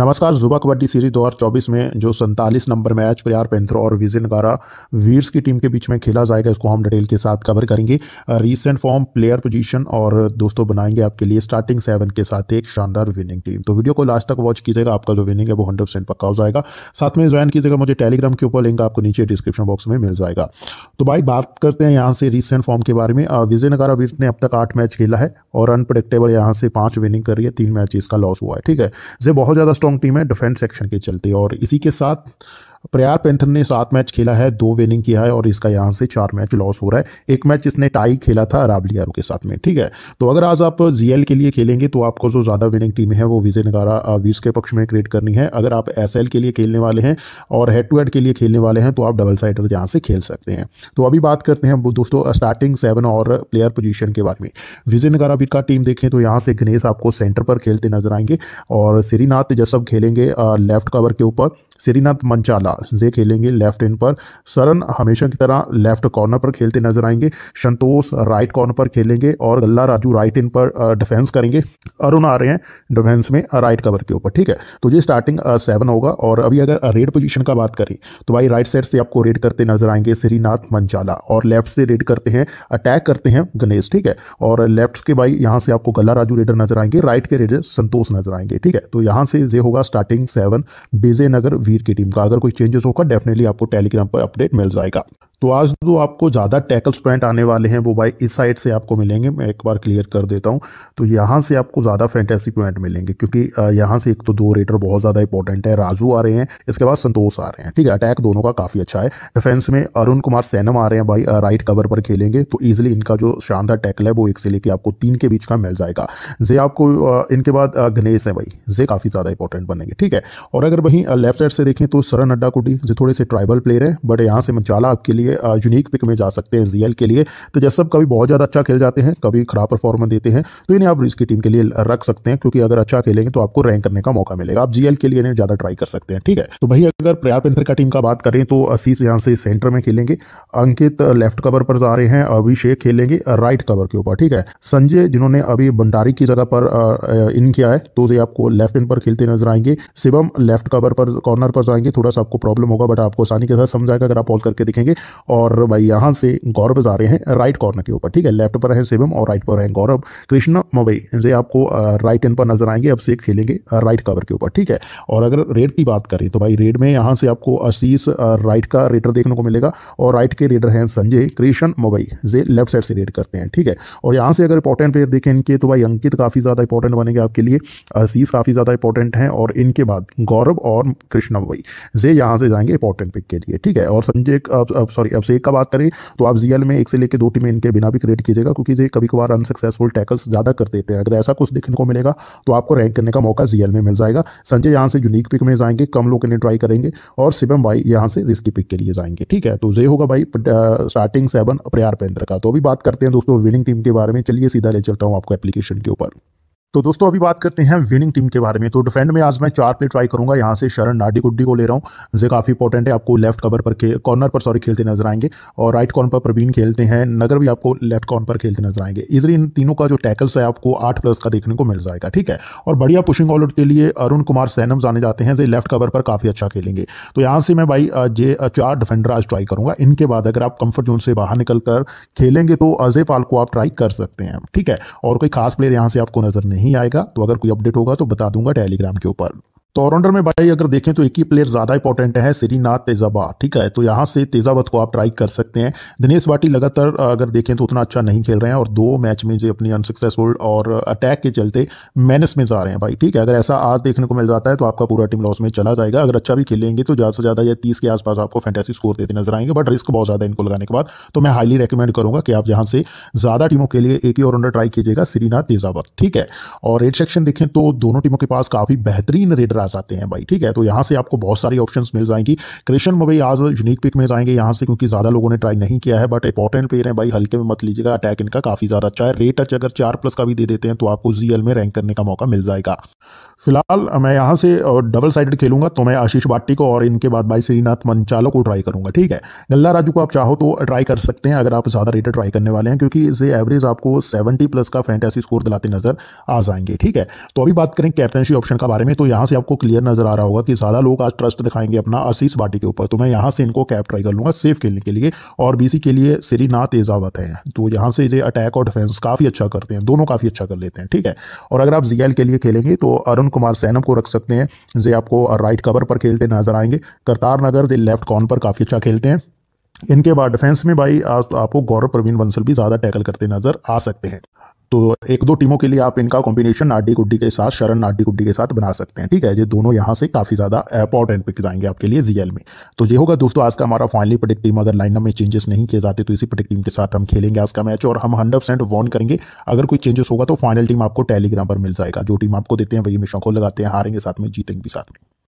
नमस्कार जुबा कबड्डी सीरीज 2024 में जो सैंतालीस नंबर मैच प्रयार पेंथ्रो और विजय नगारा वीर्स की टीम के बीच में खेला जाएगा इसको हम डिटेल के साथ कवर करेंगे रीसेंट फॉर्म प्लेयर पोजीशन और दोस्तों बनाएंगे आपके लिए स्टार्टिंग सेवन के साथ एक शानदार विनिंग टीम तो वीडियो को लास्ट तक वॉच कीजिएगा आपका जो विनिंग है वो हंड्रेड पक्का हो जाएगा साथ में ज्वाइन कीजिएगा मुझे टेलीग्राम के ऊपर लिंक आपको नीचे डिस्क्रिप्शन बॉक्स में मिल जाएगा तो भाई बात करते हैं यहाँ से रीसेंट फॉर्म के बारे में विजय नगारा वीर ने अब तक आठ मैच खेला है और अनप्रडिक्टेबल यहाँ से पांच विनिंग करी है तीन मैच इसका लॉस हुआ है ठीक है जे बहुत ज़्यादा टीम है डिफेंस सेक्शन की चलती है और इसी के साथ प्रयार पेंथर ने सात मैच खेला है दो विनिंग किया है और इसका यहाँ से चार मैच लॉस हो रहा है एक मैच इसने टाई खेला था राबली आरो के साथ में ठीक है तो अगर आज आप जीएल के लिए खेलेंगे तो आपको जो ज़्यादा विनिंग टीम है वो विजय नगारा वीस के पक्ष में क्रिएट करनी है अगर आप एस के लिए खेलने वाले हैं और हेड टू हेड के लिए खेलने वाले हैं तो आप डबल साइडर यहाँ से खेल सकते हैं तो अभी बात करते हैं दोस्तों स्टार्टिंग सेवन और प्लेयर पोजिशन के बारे में विजय नगारा वीर का टीम देखें तो यहाँ से गणेश आपको सेंटर पर खेलते नजर आएंगे और श्रीनाथ जसब खेलेंगे लेफ्ट कवर के ऊपर श्रीनाथ मंचाला से खेलेंगे लेफ्ट इन पर सरन हमेशा की तरह लेफ्ट कॉर्नर पर खेलते नजर आएंगे संतोष राइट कॉर्नर पर खेलेंगे और गल्ला राजू राइट इन पर डिफेंस करेंगे अरुण आ रहे हैं डिफेंस में राइट कवर के ऊपर ठीक है तो ये स्टार्टिंग सेवन होगा और अभी अगर रेड पोजिशन का बात करें तो भाई राइट साइड से आपको रेड करते नजर आएंगे श्रीनाथ मंचाला और लेफ्ट से रेड करते हैं अटैक करते हैं गणेश ठीक है और लेफ्ट के भाई यहाँ से आपको गल्ला राजू रेडर नजर आएंगे राइट के रेडर संतोष नजर आएंगे ठीक है तो यहाँ से ये होगा स्टार्टिंग सेवन बेजे नगर वीर की टीम का अगर कोई चेंजेस होगा डेफिनेटली आपको टेलीग्राम पर अपडेट मिल जाएगा तो आज जो तो आपको ज़्यादा टैकल्स पॉइंट आने वाले हैं वो भाई इस साइड से आपको मिलेंगे मैं एक बार क्लियर कर देता हूँ तो यहाँ से आपको ज़्यादा फैंटेसी पॉइंट मिलेंगे क्योंकि यहाँ से एक तो दो रेटर बहुत ज़्यादा इंपॉर्टेंट है राजू आ रहे हैं इसके बाद संतोष आ रहे हैं ठीक है अटैक दोनों का काफ़ी अच्छा है डिफेंस में अरुण कुमार सैनम आ रहे हैं भाई राइट कवर पर खेलेंगे तो ईजिली इनका जो शानदार टैकल है वो एक से लेकर आपको तीन के बीच का मिल जाएगा जे आपको इनके बाद गणेश है भाई जे काफ़ी ज़्यादा इंपॉर्टेंट बनेंगे ठीक है और अगर वहीं लेफ्ट साइड से देखें तो सरन अड्डा कुटी जो थोड़े से ट्राइबल प्लेयर है बट यहाँ से मंचाला आपके लिए लिए यूनिक पिक में जा सकते हैं जीएल के लिए तो जैसब कभी बहुत ज़्यादा अच्छा खेल जाते हैं कभी खराब परफॉर्मेंस देते हैं तो इन्हें आप इसकी टीम के लिए रख सकते हैं क्योंकि अगर अच्छा खेलेंगे तो आपको रैंक करने का मौका मिलेगा आप जीएल के लिए इन्हें ज़्यादा ट्राई कर सकते हैं ठीक है तो भाई अगर प्रयाग पेंथर का टीम का बात करें तो असीस यहाँ से सेंटर में खेलेंगे अंकित लेफ्ट कवर पर जा रहे हैं अभिषेक खेलेंगे राइट कवर के ऊपर ठीक है संजय जिन्होंने अभी भंडारी की जगह पर इन किया है तो ये आपको लेफ्ट इन पर खेलते नजर आएंगे शिवम लेफ्ट कवर पर कॉर्नर पर जाएंगे थोड़ा सा आपको प्रॉब्लम होगा बट आपको आसानी के साथ समझाएगा अगर आप पॉज करके देखेंगे और भाई यहाँ से गौरव जा रहे हैं राइट कॉर्नर के ऊपर ठीक है लेफ्ट पर है शिवम और राइट पर है गौरव कृष्ण मोबई इनसे आपको राइट एंड पर नजर आएंगे अब से खेलेंगे राइट कवर के ऊपर ठीक है और अगर रेड की बात करें तो भाई रेड में यहाँ से आपको आशीष राइट का रेडर देखने को मिलेगा और राइट के रेडर हैं संजय कृष्ण मोबई जे लेफ्ट साइड से रेड करते हैं ठीक है और यहाँ से अगर इंपॉर्टेंट प्लेयर देखें इनके तो भाई अंकित काफ़ी ज़्यादा इंपॉर्टेंट बनेंगे आपके लिए आशीष काफ़ी ज़्यादा इंपॉर्टेंट हैं और इनके बाद गौरव और कृष्ण मोबई जे यहाँ से जाएंगे इंपॉर्टेंट पिक के लिए ठीक है और संजय सॉरी करेंगे अब से एक का बात करें तो आप जीएल में एक से लेकर दो टीमें इनके बिना भी क्रिएट कीजिएगा क्योंकि ये कभी कभार अनसक्सेसफुल टैकल्स ज़्यादा कर देते हैं अगर ऐसा कुछ देखने को मिलेगा तो आपको रैंक करने का मौका जीएल में मिल जाएगा संजय यहाँ से यूनिक पिक में जाएंगे कम लोग इन्हें ट्राई करेंगे और शिवम भाई यहाँ से रिस्की पिक के लिए जाएंगे ठीक है तो ये होगा भाई स्टार्टिंग सेवन प्रयार पेंद्र का तो अभी बात करते हैं दोस्तों विनिंग टीम के बारे में चलिए सीधा ले चलता हूँ आपको एप्लीकेशन के ऊपर तो दोस्तों अभी बात करते हैं विनिंग टीम के बारे में तो डिफेंड में आज मैं चार प्ले ट्राई करूंगा यहाँ से शरण नाडी गुड्डी को ले रहा हूँ जो काफ़ी इंपॉर्टेंट है आपको लेफ्ट कवर पर कॉर्नर पर सॉरी खेलते नजर आएंगे और राइट कॉर्नर पर प्रवीण खेलते हैं नगर भी आपको लेफ्ट कॉर्नर पर खेलते नजर आएंगे इजली इन तीनों का जो टैकल्स है आपको आठ प्लस का देखने को मिल जाएगा ठीक है और बढ़िया पुशिंग ऑलआउट के लिए अरुण कुमार सैनम जाने जाते हैं जो लेफ्ट कवर पर काफ़ी अच्छा खेलेंगे तो यहाँ से मैं भाई ये चार डिफेंडर आज ट्राई करूंगा इनके बाद अगर आप कंफर्ट जोन से बाहर निकलकर खेलेंगे तो अजय पाल को आप ट्राई कर सकते हैं ठीक है और कोई खास प्लेयर यहाँ से आपको नजर नहीं नहीं आएगा तो अगर कोई अपडेट होगा तो बता दूंगा टेलीग्राम के ऊपर तो ऑलराउंडर में भाई अगर देखें तो एक ही प्लेयर ज्यादा इंपॉर्टेंट है श्रीनाथ तेजाबा ठीक है तो यहाँ से तेजावत को आप ट्राई कर सकते हैं दिनेश भाटी लगातार अगर देखें तो उतना अच्छा नहीं खेल रहे हैं और दो मैच में जो अपनी अनसक्सेसफुल और अटैक के चलते मैनस में जा रहे हैं भाई ठीक है अगर ऐसा आज देखने को मिल जाता है तो आपका पूरा टीम लॉस में चला जाएगा अगर अच्छा भी खेलेंगे तो ज़्यादा से ज़्यादा या तीस के आसपास आपको फैंटेसी स्कोर देते नजर आएंगे बट रिस्क बहुत ज़्यादा इनको लगाने के बाद तो मैं हाईली रिकमेंड करूंगा कि आप यहां से ज़्यादा टीमों के लिए एक ही और ट्राई कीजिएगा श्रीनाथ तेजावत ठीक है और रेड सेक्शन देखें तो दोनों टीमों के पास काफ़ी बेहतरीन रेड आ जाते हैं भाई ठीक है तो यहाँ से आपको बहुत सारी ऑप्शन मिल जाएंगी क्रिशन में भाई आज यूनिक पिक में जाएंगे यहाँ से क्योंकि ज़्यादा लोगों ने ट्राई नहीं किया है बट इंपॉर्टेंट पेयर है भाई हल्के में मत लीजिएगा अटैक इनका काफ़ी ज़्यादा अच्छा है रेट अच्छा अगर चार प्लस का भी दे देते हैं तो आपको जीएल में रैंक करने का मौका मिल जाएगा फिलहाल मैं यहाँ से डबल साइडेड खेलूंगा तो मैं आशीष बाट्टी को और इनके बाद भाई श्रीनाथ मंचालो को ट्राई करूंगा ठीक है गल्ला राजू को आप चाहो तो ट्राई कर सकते हैं अगर आप ज़्यादा रेटर ट्राई करने वाले हैं क्योंकि इसे एवरेज आपको सेवेंटी प्लस का फैंटेसी स्कोर दिलाते नजर आ जाएंगे ठीक है तो अभी बात करें कैप्टनशी ऑप्शन के बारे में तो यहाँ से आपको क्लियर नजर आ रहा होगा कि ज़्यादा लोग आज ट्रस्ट दिखाएंगे अपना आशीष बाटी के ऊपर तो मैं यहाँ से इनको कैप ट्राई कर लूँगा सेफ खेलने के लिए और बीसी के लिए श्रीनाथ एजावत हैं तो यहाँ से ये अटैक और डिफेंस काफ़ी अच्छा करते हैं दोनों काफ़ी अच्छा कर लेते हैं ठीक है और अगर आप जीएल के लिए खेलेंगे तो अरुण कुमार सैनम को रख सकते हैं जो आपको राइट कवर पर खेलते नजर आएंगे करतार नगर जे लेफ्ट कॉर्न पर काफ़ी अच्छा खेलते हैं इनके बाद डिफेंस में भाई आप, आपको गौरव प्रवीण बंसल भी ज़्यादा टैकल करते नजर आ सकते हैं तो एक दो टीमों के लिए आप इनका कॉम्बिनेशन नाडी गुड्डी के साथ शरण नाडी गुड्डी के साथ बना सकते हैं ठीक है ये दोनों यहाँ से काफी ज्यादा इंपॉर्टेंट पिक जाएंगे आपके लिए जीएल में तो ये होगा दोस्तों आज का हमारा फाइनली प्रोडिक्ट टीम अगर लाइनअप में चेंजेस नहीं किए जाते तो इसी प्रोडिक्ट टीम के साथ हम खेलेंगे आज का मैच और हम हंड्रेड परसेंट वॉन करेंगे अगर कोई चेंजेस होगा तो फाइनल टीम आपको टेलीग्राम पर मिल जाएगा जो टीम आपको देते हैं वही में को लगाते हैं हारेंगे साथ में जीतेंगे भी साथ में